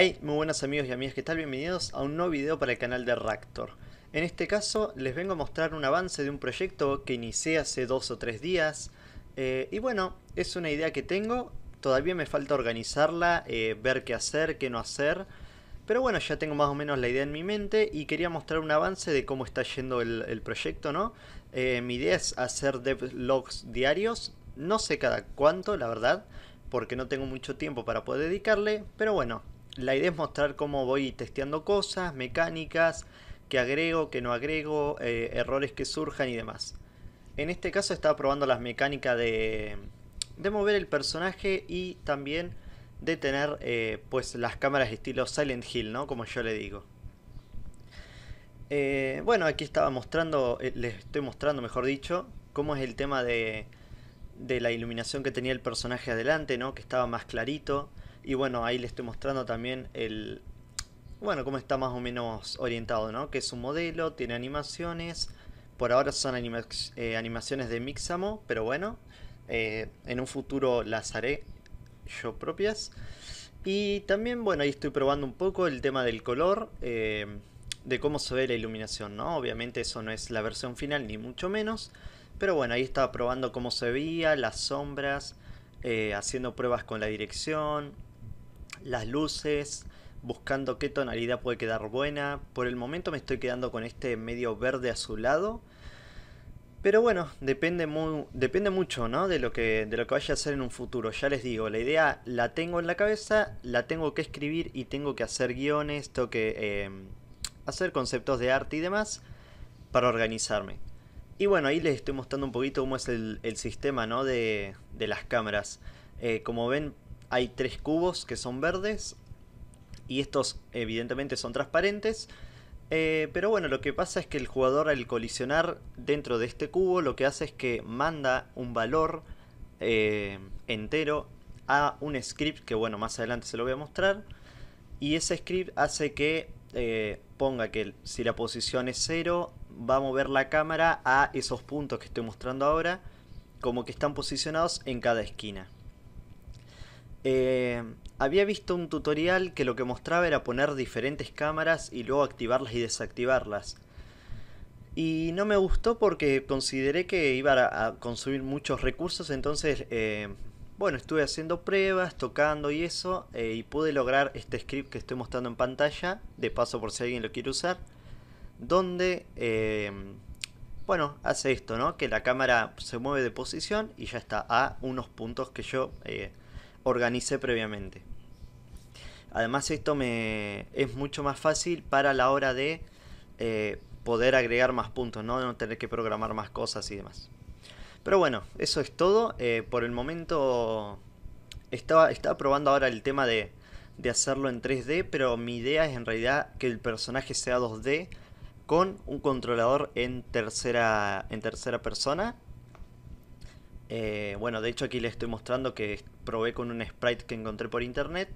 Hey, muy buenas amigos y amigas, ¿qué tal? Bienvenidos a un nuevo video para el canal de Raptor. En este caso les vengo a mostrar un avance de un proyecto que inicié hace dos o tres días. Eh, y bueno, es una idea que tengo, todavía me falta organizarla, eh, ver qué hacer, qué no hacer. Pero bueno, ya tengo más o menos la idea en mi mente y quería mostrar un avance de cómo está yendo el, proyecto, ¿no? Eh, mi idea es hacer devlogs diarios, no sé cada cuánto, la verdad, porque no tengo mucho tiempo para poder dedicarle, pero bueno, la idea es mostrar cómo voy testeando cosas, mecánicas, que agrego, que no agrego, eh, errores que surjan y demás. En este caso estaba probando las mecánicas de, mover el personaje y también de tener eh, pues las cámaras estilo Silent Hill, ¿no? Como yo le digo. Eh, bueno, aquí estaba mostrando, les estoy mostrando mejor dicho, cómo es el tema de, de la iluminación que tenía el personaje adelante, ¿no? Que estaba más clarito. Y bueno, ahí le estoy mostrando también el... Bueno, cómo está más o menos orientado, ¿no? Que es un modelo, tiene animaciones. Por ahora son eh, animaciones de Mixamo, pero bueno. Eh, en un futuro las haré yo propias. Y también, bueno, ahí estoy probando un poco el tema del color, eh, de cómo se ve la iluminación, ¿no? Obviamente eso no es la versión final, ni mucho menos. Pero bueno, ahí estaba probando cómo se veía, las sombras, haciendo pruebas con la dirección, las luces, buscando qué tonalidad puede quedar buena. Por el momento me estoy quedando con este medio verde azulado. Pero bueno, depende, depende mucho ¿no? de, lo que, de lo que vaya a hacer en un futuro. Ya les digo, la idea la tengo en la cabeza, la tengo que escribir y tengo que hacer guiones, tengo que em, hacer conceptos de arte y demás para organizarme. Y bueno, ahí les estoy mostrando un poquito cómo es el, sistema ¿no? de, de las cámaras. Eh, como ven, hay tres cubos que son verdes y estos evidentemente son transparentes. Eh, pero bueno, lo que pasa es que el jugador al colisionar dentro de este cubo lo que hace es que manda un valor eh, entero a un script que bueno, más adelante se lo voy a mostrar. Y ese script hace que eh, ponga que si la posición es cero va a mover la cámara a esos puntos que estoy mostrando ahora, como que están posicionados en cada esquina. Eh, había visto un tutorial que lo que mostraba era poner diferentes cámaras y luego activarlas y desactivarlas. Y no me gustó porque consideré que iba a consumir muchos recursos, entonces, eh, bueno, estuve haciendo pruebas, tocando y eso, eh, y pude lograr este script que estoy mostrando en pantalla, de paso por si alguien lo quiere usar, donde, bueno, hace esto, ¿no? Que la cámara se mueve de posición y ya está a unos puntos que yo organicé previamente. Además esto me es mucho más fácil para la hora de eh, poder agregar más puntos, ¿no? no tener que programar más cosas y demás. Pero bueno, eso es todo. Eh, por el momento estaba, estaba probando ahora el tema de, de hacerlo en 3D, pero mi idea es en realidad que el personaje sea 2D con un controlador en tercera, en tercera persona eh, bueno, de hecho aquí les estoy mostrando que probé con un sprite que encontré por internet.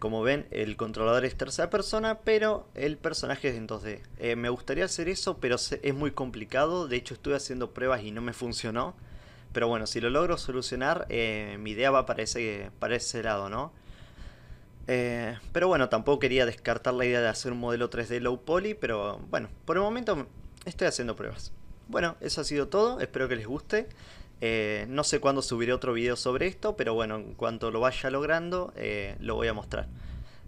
Como ven, el controlador es tercera persona, pero el personaje es en 2D. Eh, me gustaría hacer eso, pero es muy complicado. De hecho, estuve haciendo pruebas y no me funcionó. Pero bueno, si lo logro solucionar, eh, mi idea va para ese, lado, ¿no? pero bueno, tampoco quería descartar la idea de hacer un modelo 3D low poly, pero bueno, por el momento estoy haciendo pruebas. Bueno, eso ha sido todo, espero que les guste. Eh, no sé cuándo subiré otro video sobre esto, pero bueno, en cuanto lo vaya logrando, eh, lo voy a mostrar.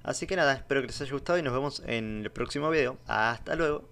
Así que nada, espero que les haya gustado y nos vemos en el próximo video. Hasta luego.